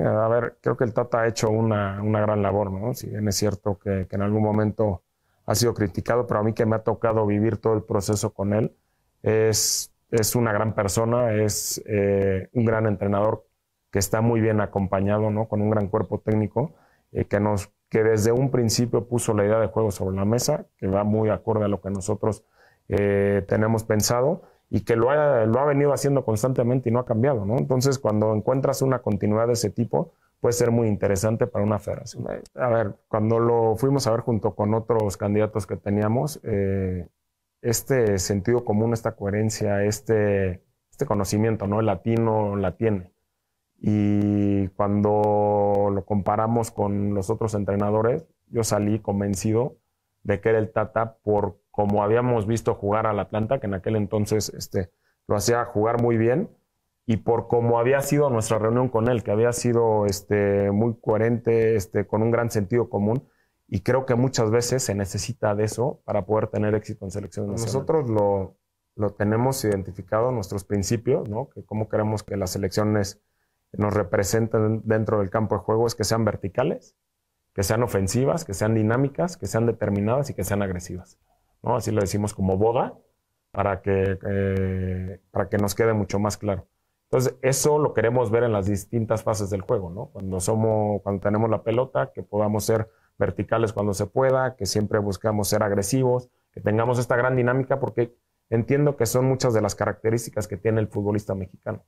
a ver, creo que el Tata ha hecho una, gran labor, ¿no? Si bien es cierto que, en algún momento ha sido criticado, pero a mí que me ha tocado vivir todo el proceso con él, es, una gran persona, es eh, un gran entrenador que está muy bien acompañado, ¿no? Con un gran cuerpo técnico eh, que, nos, que desde un principio puso la idea de juego sobre la mesa, que va muy acorde a lo que nosotros eh, tenemos pensado y que lo ha, lo ha venido haciendo constantemente y no ha cambiado, ¿no? Entonces, cuando encuentras una continuidad de ese tipo, puede ser muy interesante para una federación. A ver, cuando lo fuimos a ver junto con otros candidatos que teníamos, eh, este sentido común, esta coherencia, este, este conocimiento, ¿no? El latino la tiene. Y cuando lo comparamos con los otros entrenadores, yo salí convencido de que era el Tata por como habíamos visto jugar a la Atlanta, que en aquel entonces este, lo hacía jugar muy bien, y por cómo había sido nuestra reunión con él, que había sido este, muy coherente, este, con un gran sentido común, y creo que muchas veces se necesita de eso para poder tener éxito en selecciones pues Nosotros lo, lo tenemos identificado, nuestros principios, ¿no? que cómo queremos que las selecciones nos representen dentro del campo de juego es que sean verticales, que sean ofensivas, que sean dinámicas, que sean determinadas y que sean agresivas. ¿no? Así lo decimos como boda para que, eh, para que nos quede mucho más claro. Entonces, eso lo queremos ver en las distintas fases del juego, ¿no? Cuando somos, cuando tenemos la pelota, que podamos ser verticales cuando se pueda, que siempre buscamos ser agresivos, que tengamos esta gran dinámica, porque entiendo que son muchas de las características que tiene el futbolista mexicano.